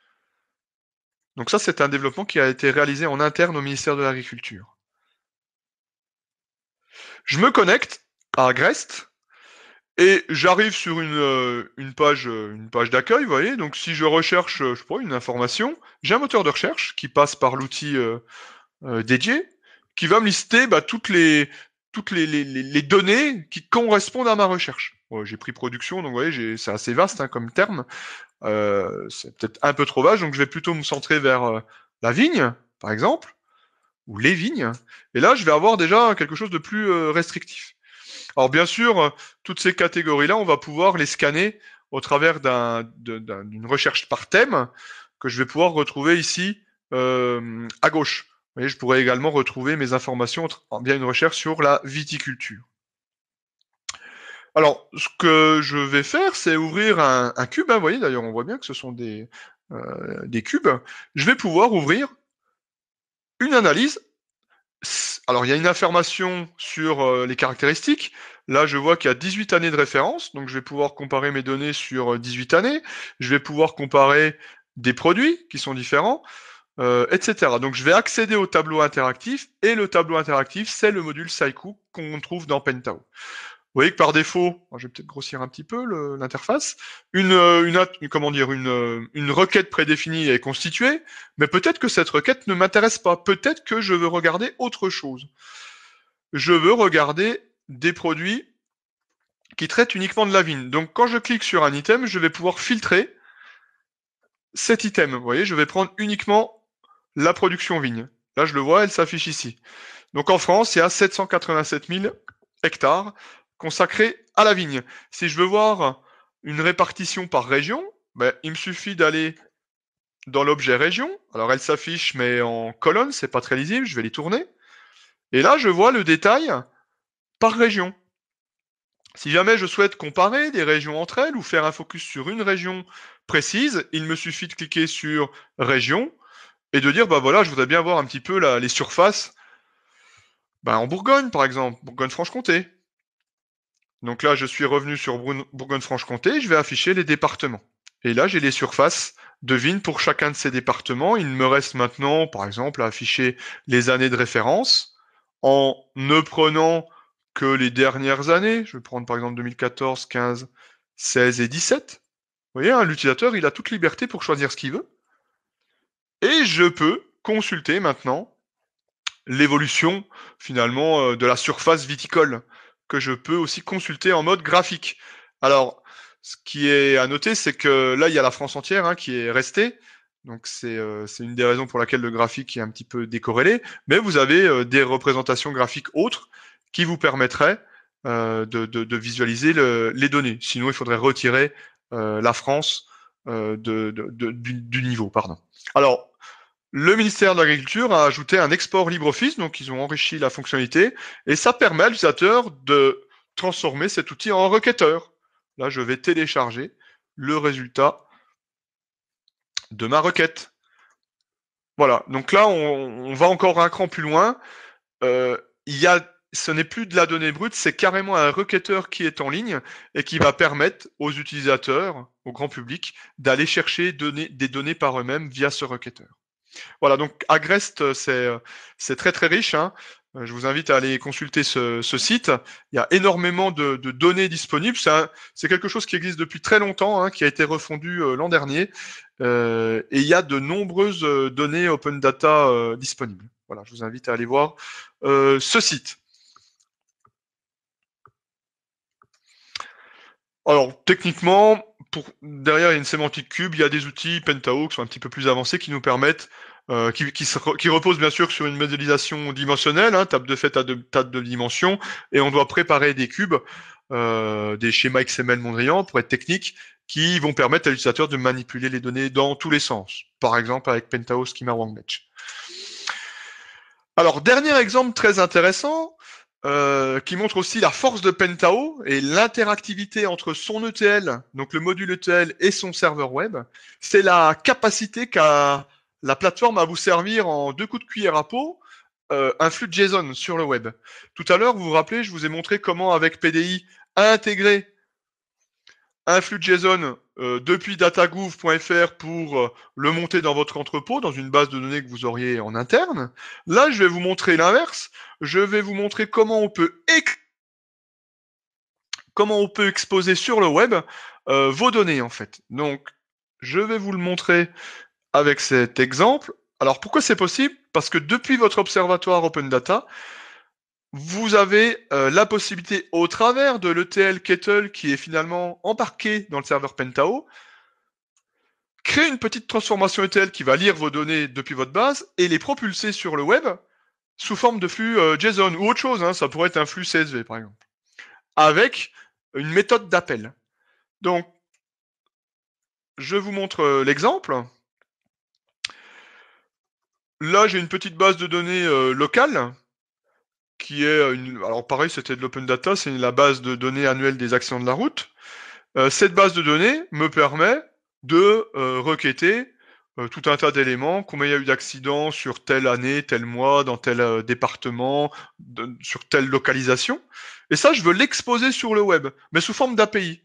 Donc ça, c'est un développement qui a été réalisé en interne au ministère de l'Agriculture. Je me connecte à Grest, et j'arrive sur une, euh, page, euh, une page d'accueil, vous voyez. Donc, si je recherche, euh, je une information, j'ai un moteur de recherche qui passe par l'outil dédié, qui va me lister bah, toutes, les, toutes les, données qui correspondent à ma recherche. j'ai pris production, donc vous voyez, c'est assez vaste hein, comme terme. c'est peut-être un peu trop vaste, donc je vais plutôt me centrer vers la vigne, par exemple, ou les vignes. Et là, je vais avoir déjà quelque chose de plus restrictif. Alors bien sûr, euh, toutes ces catégories-là, on va pouvoir les scanner au travers d'une recherche par thème que je vais pouvoir retrouver ici euh, à gauche. Vous voyez, je pourrais également retrouver mes informations bien une recherche sur la viticulture. Alors, ce que je vais faire, c'est ouvrir un, cube. Hein. Vous voyez, d'ailleurs, on voit bien que ce sont des euh, cubes. Je vais pouvoir ouvrir une analyse alors, il y a une affirmation sur euh, les caractéristiques. Là, je vois qu'il y a 18 années de référence, donc je vais pouvoir comparer mes données sur 18 euh, années. Je vais pouvoir comparer des produits qui sont différents, euh, etc. Donc, je vais accéder au tableau interactif, et le tableau interactif, c'est le module Saiku qu'on trouve dans Pentao. Vous voyez que par défaut, je vais peut-être grossir un petit peu l'interface, une, euh, une, comment dire, euh, une, requête prédéfinie est constituée, mais peut-être que cette requête ne m'intéresse pas. Peut-être que je veux regarder autre chose. Je veux regarder des produits qui traitent uniquement de la vigne. Donc quand je clique sur un item, je vais pouvoir filtrer cet item. Vous voyez, je vais prendre uniquement la production vigne. Là, je le vois, elle s'affiche ici. Donc en France, il y a 787 000 hectares consacré à la vigne. Si je veux voir une répartition par région, ben, il me suffit d'aller dans l'objet région. Alors elle s'affiche mais en colonne, c'est pas très lisible, je vais les tourner. Et là, je vois le détail par région. Si jamais je souhaite comparer des régions entre elles ou faire un focus sur une région précise, il me suffit de cliquer sur région et de dire bah voilà, je voudrais bien voir un petit peu les surfaces ben, en Bourgogne par exemple, Bourgogne-Franche-Comté. Donc là, je suis revenu sur Bourgogne-Franche-Comté, je vais afficher les départements. Et là, j'ai les surfaces de vignes pour chacun de ces départements. Il me reste maintenant, par exemple, à afficher les années de référence en ne prenant que les dernières années. Je vais prendre par exemple 2014, 15, 16 et 17. Vous voyez, hein, l'utilisateur, il a toute liberté pour choisir ce qu'il veut. Et je peux consulter maintenant l'évolution finalement euh, de la surface viticole que je peux aussi consulter en mode graphique. Alors, ce qui est à noter, c'est que là, il y a la France entière hein, qui est restée. Donc euh, c'est une des raisons pour laquelle le graphique est un petit peu décorrélé. Mais vous avez euh, des représentations graphiques autres qui vous permettraient euh, de, de, visualiser les données. Sinon, il faudrait retirer la France de, du, du, niveau. Pardon. Alors, le ministère de l'Agriculture a ajouté un export LibreOffice, donc ils ont enrichi la fonctionnalité, et ça permet à l'utilisateur de transformer cet outil en requêteur. Là, je vais télécharger le résultat de ma requête. Voilà, donc là, on, va encore un cran plus loin. Euh, il a, ce n'est plus de la donnée brute, c'est carrément un requêteur qui est en ligne et qui va permettre aux utilisateurs, au grand public, d'aller chercher des données par eux-mêmes via ce requêteur. Voilà, donc Agrest, euh, c'est très très riche. Hein. Euh, je vous invite à aller consulter ce, site. Il y a énormément de, données disponibles. C'est quelque chose qui existe depuis très longtemps, hein, qui a été refondu euh, l'an dernier. et il y a de nombreuses données open data disponibles. Voilà, je vous invite à aller voir ce site. Alors, techniquement, derrière, il y a une sémantique cube, il y a des outils Pentaho qui sont un petit peu plus avancés qui nous permettent euh, qui, qui, qui, repose bien sûr sur une modélisation dimensionnelle, hein, table de fait, à de, table de dimension, et on doit préparer des cubes, euh, des schémas XML Mondrian, pour être technique, qui vont permettre à l'utilisateur de manipuler les données dans tous les sens, par exemple avec Pentaho Schema Wangmatch. Alors, dernier exemple très intéressant, euh, qui montre aussi la force de Pentao et l'interactivité entre son ETL, donc le module ETL et son serveur web, c'est la capacité qu'a la plateforme va vous servir en deux coups de cuillère à peau euh, un flux JSON sur le web. Tout à l'heure, vous vous rappelez, je vous ai montré comment avec PDI intégrer un flux de JSON euh, depuis datagouv.fr pour euh, le monter dans votre entrepôt, dans une base de données que vous auriez en interne. Là, je vais vous montrer l'inverse. Je vais vous montrer comment on peut, comment on peut exposer sur le web vos données, en fait. Donc, je vais vous le montrer avec cet exemple. Alors pourquoi c'est possible Parce que depuis votre observatoire Open Data, vous avez euh, la possibilité, au travers de l'ETL Kettle qui est finalement embarqué dans le serveur Pentao, créer une petite transformation ETL qui va lire vos données depuis votre base et les propulser sur le web sous forme de flux euh, JSON ou autre chose. Hein. ça pourrait être un flux CSV par exemple, avec une méthode d'appel. Donc, je vous montre euh, l'exemple. Là, j'ai une petite base de données euh, locale qui est une. Alors, pareil, c'était de l'open data, c'est la base de données annuelle des accidents de la route. Euh, cette base de données me permet de euh, requêter tout un tas d'éléments, combien il y a eu d'accidents sur telle année, tel mois, dans tel département, sur telle localisation. Et ça, je veux l'exposer sur le web, mais sous forme d'API.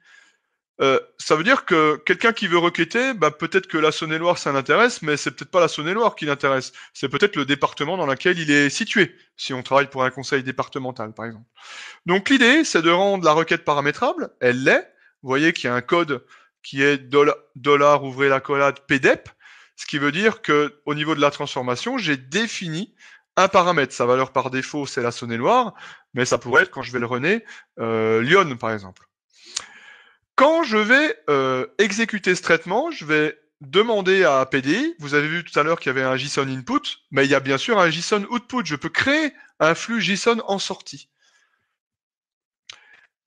Euh, ça veut dire que quelqu'un qui veut requêter, bah, peut-être que la Saône-et-Loire, ça l'intéresse, mais c'est peut-être pas la Saône-et-Loire qui l'intéresse. C'est peut-être le département dans lequel il est situé, si on travaille pour un conseil départemental, par exemple. Donc l'idée, c'est de rendre la requête paramétrable. Elle l'est. Vous voyez qu'il y a un code qui est dollar, ouvrez la collade PDEP, e ce qui veut dire que au niveau de la transformation, j'ai défini un paramètre. Sa valeur par défaut, c'est la Saône-et-Loire, mais ça pourrait être, quand je vais le rené, euh, Lyon, par exemple. Quand je vais euh, exécuter ce traitement, je vais demander à PDI, vous avez vu tout à l'heure qu'il y avait un JSON input, mais il y a bien sûr un JSON output. Je peux créer un flux JSON en sortie.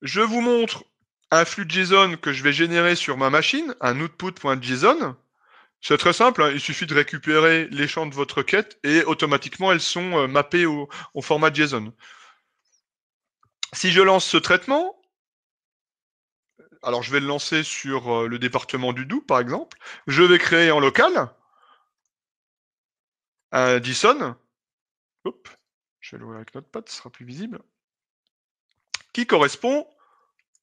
Je vous montre un flux JSON que je vais générer sur ma machine, un output.json. C'est très simple, hein, il suffit de récupérer les champs de votre requête et automatiquement elles sont euh, mappées au format JSON. Si je lance ce traitement, alors je vais le lancer sur euh, le département du Doubs, par exemple. Je vais créer en local un JSON. Je vais l'ouvrir avec notre patte, ce sera plus visible. Qui correspond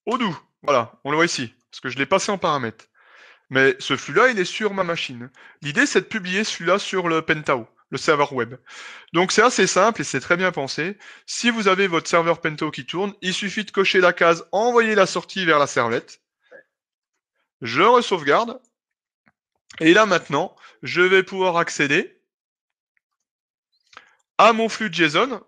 au Doubs. Voilà, on le voit ici, parce que je l'ai passé en paramètres. Mais ce flux-là, il est sur ma machine. L'idée, c'est de publier celui-là sur le Pentao le serveur web. Donc c'est assez simple et c'est très bien pensé. Si vous avez votre serveur Pento qui tourne, il suffit de cocher la case envoyer la sortie vers la serviette Je re-sauvegarde. Et là maintenant, je vais pouvoir accéder à mon flux JSON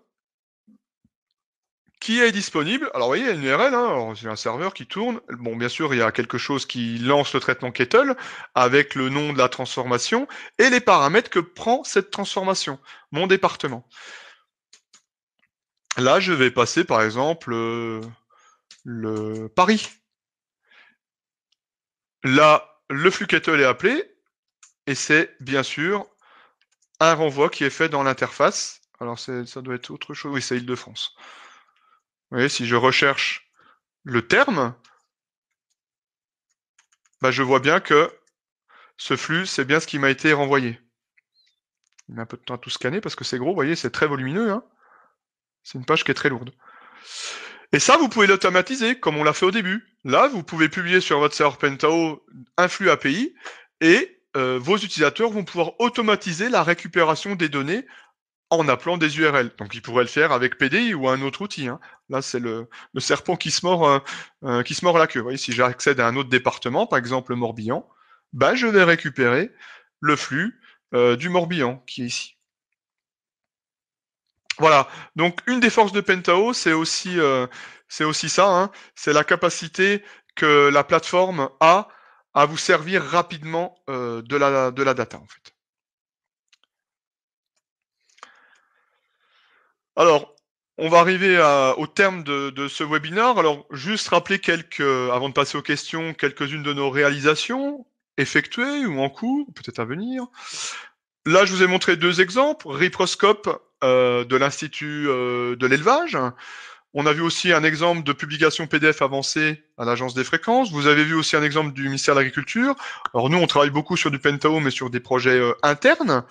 qui est disponible. Alors, vous voyez, une URL, hein. j'ai un serveur qui tourne. Bon, bien sûr, il y a quelque chose qui lance le traitement Kettle avec le nom de la transformation et les paramètres que prend cette transformation, mon département. Là, je vais passer, par exemple, euh, le Paris. Là, le flux Kettle est appelé et c'est, bien sûr, un renvoi qui est fait dans l'interface. Alors, ça doit être autre chose. Oui, c'est Île-de-France si je recherche le terme, bah, je vois bien que ce flux, c'est bien ce qui m'a été renvoyé. Il met un peu de temps à tout scanner parce que c'est gros, vous voyez, c'est très volumineux. Hein. c'est une page qui est très lourde. Et ça, vous pouvez l'automatiser, comme on l'a fait au début. Là, vous pouvez publier sur votre serveur Pentao un flux API et euh, vos utilisateurs vont pouvoir automatiser la récupération des données en appelant des URL. Donc il pourrait le faire avec PDI ou un autre outil. Hein. Là, c'est le, serpent qui se mord, euh, euh, qui se mord la queue. si j'accède à un autre département, par exemple le Morbihan, bah, je vais récupérer le flux euh, du Morbihan qui est ici. Voilà, donc une des forces de Pentao, c'est aussi, aussi ça, hein. c'est la capacité que la plateforme a à vous servir rapidement de, la, de la data en fait. Alors, on va arriver au terme de, ce webinaire. Alors, juste rappeler quelques, avant de passer aux questions, quelques-unes de nos réalisations effectuées ou en cours, peut-être à venir. Là, je vous ai montré deux exemples. Riproscope euh, de l'Institut euh, de l'élevage. On a vu aussi un exemple de publication PDF avancée à l'Agence des fréquences. Vous avez vu aussi un exemple du ministère de l'Agriculture. Alors nous, on travaille beaucoup sur du Pentaho, mais sur des projets euh, internes.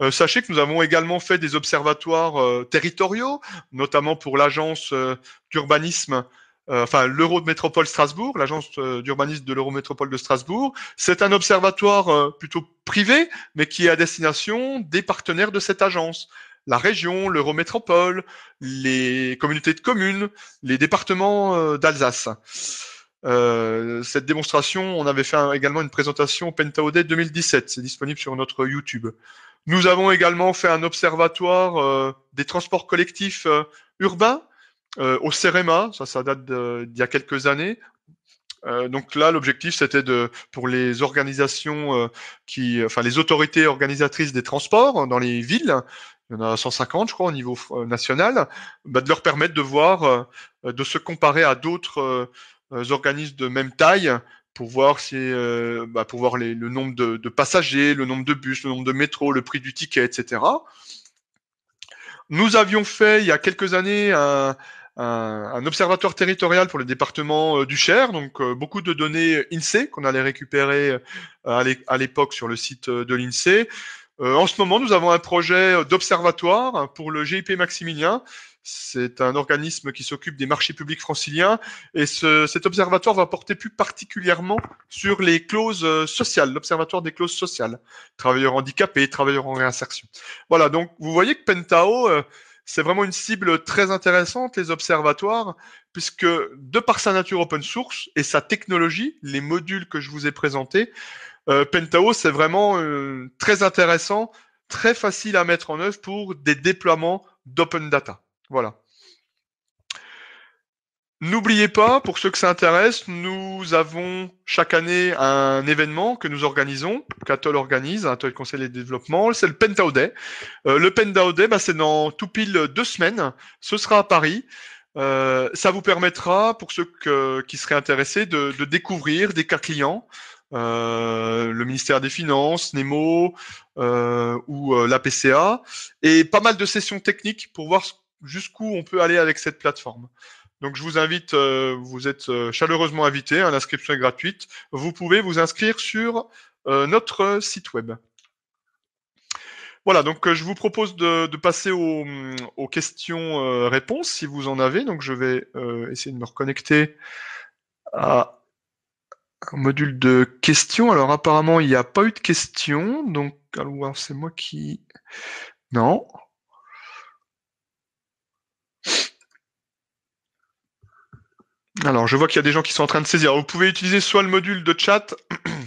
Euh, sachez que nous avons également fait des observatoires euh, territoriaux, notamment pour l'agence euh, d'urbanisme enfin l'Euro de Métropole Strasbourg, l'agence d'urbanisme de l'Eurométropole de Strasbourg. C'est un observatoire plutôt privé, mais qui est à destination des partenaires de cette agence. La région, l'Eurométropole, les communautés de communes, les départements d'Alsace. cette démonstration, on avait fait également une présentation au Pentaodet 2017. C'est disponible sur notre YouTube. Nous avons également fait un observatoire euh, des transports collectifs euh, urbains euh, au CEREMA, ça, ça date d'il y a quelques années, donc là, l'objectif, c'était de pour les organisations qui, enfin les autorités organisatrices des transports hein, dans les villes, il y en a 150, je crois, au niveau national, bah, de leur permettre de voir, de se comparer à d'autres organismes de même taille pour voir euh, bah, le nombre de, passagers, le nombre de bus, le nombre de métros, le prix du ticket, etc. Nous avions fait il y a quelques années un, observatoire territorial pour le département euh, du Cher, donc euh, beaucoup de données INSEE e qu'on allait récupérer à l'époque sur le site de l'INSEE. E. en ce moment, nous avons un projet d'observatoire pour le GIP Maximilien c'est un organisme qui s'occupe des marchés publics franciliens et cet observatoire va porter plus particulièrement sur les clauses euh, sociales, l'observatoire des clauses sociales, travailleurs handicapés, travailleurs en réinsertion. Voilà, donc vous voyez que Pentao, euh, c'est vraiment une cible très intéressante, les observatoires, puisque de par sa nature open source et sa technologie, les modules que je vous ai présentés, euh, Pentao, c'est vraiment très intéressant, très facile à mettre en œuvre pour des déploiements d'open data. Voilà. N'oubliez pas, pour ceux que ça intéresse, nous avons chaque année un événement que nous organisons, qu'Atoll organise, Atoll Conseil et Développement, c'est le Pentao euh, le Pentao bah, c'est dans tout pile deux semaines, ce sera à Paris. Euh, ça vous permettra, pour ceux que, qui seraient intéressés, de, découvrir des cas clients, euh, le ministère des Finances, Nemo ou la PCA, et pas mal de sessions techniques pour voir ce jusqu'où on peut aller avec cette plateforme. Donc je vous invite, euh, vous êtes euh, chaleureusement invité, hein, l'inscription est gratuite. Vous pouvez vous inscrire sur euh, notre site web. Voilà, donc je vous propose de, passer aux, questions-réponses si vous en avez. Donc je vais essayer de me reconnecter à un module de questions. Alors apparemment il n'y a pas eu de questions, donc alors c'est moi qui non. Alors, je vois qu'il y a des gens qui sont en train de saisir. vous pouvez utiliser soit le module de chat,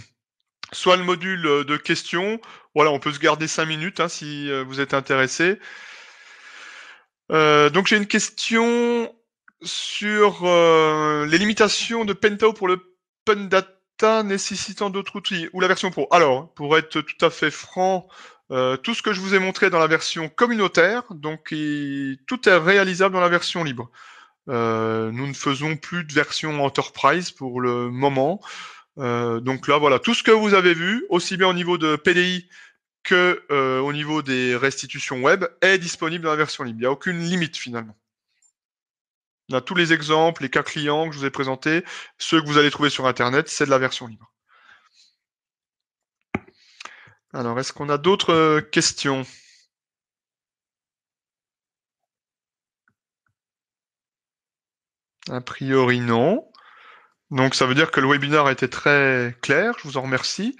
soit le module euh, de questions. Voilà, on peut se garder 5 minutes hein, si euh, vous êtes intéressé. Euh, donc, j'ai une question sur les limitations de Pentao pour le Pun Data nécessitant d'autres outils ou la version pro. Alors, pour être tout à fait franc, tout ce que je vous ai montré dans la version communautaire, donc tout est réalisable dans la version libre. Euh, nous ne faisons plus de version enterprise pour le moment. Euh, donc là, voilà, tout ce que vous avez vu, aussi bien au niveau de PDI que euh, au niveau des restitutions web, est disponible dans la version libre. Il n'y a aucune limite finalement. On a tous les exemples, les cas clients que je vous ai présentés, ceux que vous allez trouver sur Internet, c'est de la version libre. Alors, est-ce qu'on a d'autres questions A priori, non. Donc ça veut dire que le webinaire était très clair, je vous en remercie.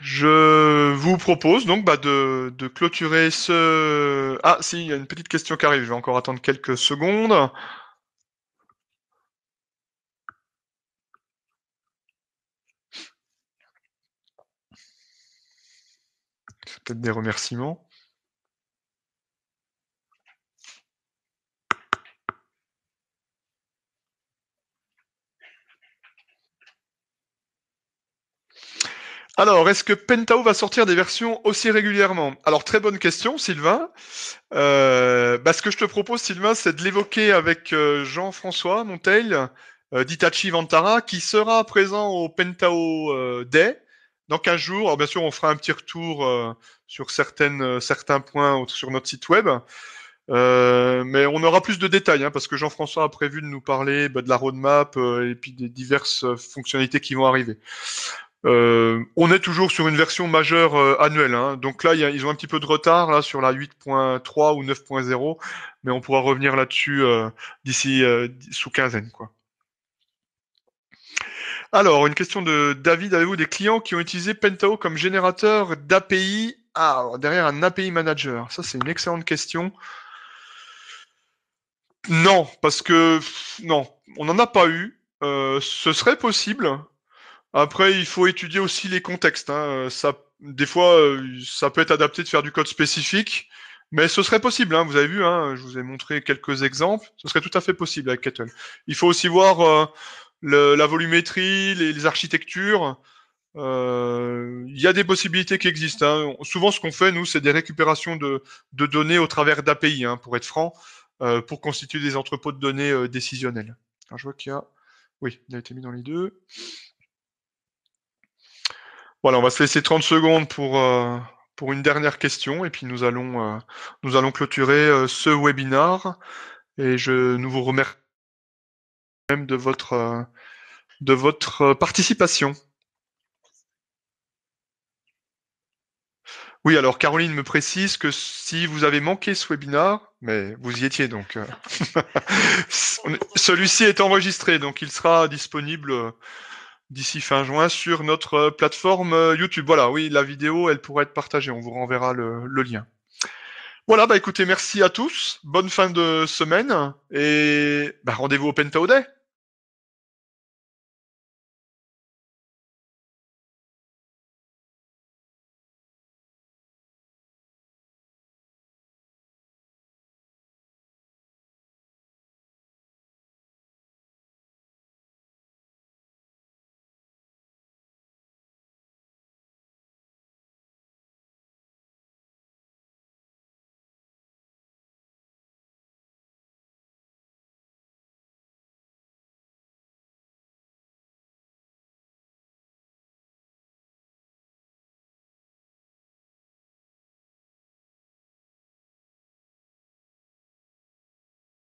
Je vous propose donc bah, de, de, clôturer ce... Ah si, il y a une petite question qui arrive, je vais encore attendre quelques secondes. peut-être des remerciements. Alors, est-ce que Pentao va sortir des versions aussi régulièrement Alors, très bonne question, Sylvain. Euh, bah, ce que je te propose, Sylvain, c'est de l'évoquer avec euh, Jean-François Montel, euh, d'Itachi Vantara, qui sera présent au Pentao euh, Day dans 15 jours. Alors, bien sûr, on fera un petit retour sur certaines, certains points sur notre site web. mais on aura plus de détails hein, parce que Jean-François a prévu de nous parler bah, de la roadmap et puis des diverses fonctionnalités qui vont arriver. Euh, on est toujours sur une version majeure euh, annuelle. Hein. Donc là, ils ont un petit peu de retard sur la 8.3 ou 9.0, mais on pourra revenir là-dessus euh, d'ici sous quinzaine. Alors, une question de David. Avez-vous des clients qui ont utilisé Pentao comme générateur d'API ah, derrière un API manager Ça, c'est une excellente question. Non, parce que non, on n'en a pas eu. ce serait possible, après, il faut étudier aussi les contextes. Hein. Euh, des fois, euh, ça peut être adapté de faire du code spécifique, mais ce serait possible. Hein. Vous avez vu, hein, je vous ai montré quelques exemples. Ce serait tout à fait possible avec Kettle. Il faut aussi voir euh, la volumétrie, les, architectures. Il y a des possibilités qui existent. Souvent, ce qu'on fait, nous, c'est des récupérations de, données au travers d'API, pour être franc, pour constituer des entrepôts de données décisionnelles. je vois qu'il y a... Oui, il a été mis dans les deux. Voilà, on va se laisser 30 secondes pour, euh, pour une dernière question et puis nous allons, euh, nous allons clôturer euh, ce webinar. Et je nous vous remercie de votre, de votre participation. Oui, alors Caroline me précise que si vous avez manqué ce webinar, mais vous y étiez donc, celui-ci est enregistré, donc il sera disponible d'ici fin juin sur notre euh, plateforme euh, YouTube. Voilà, oui, la vidéo, elle pourra être partagée. On vous renverra le, lien. Voilà, bah écoutez, merci à tous. Bonne fin de semaine et bah, rendez-vous au Pentaudet.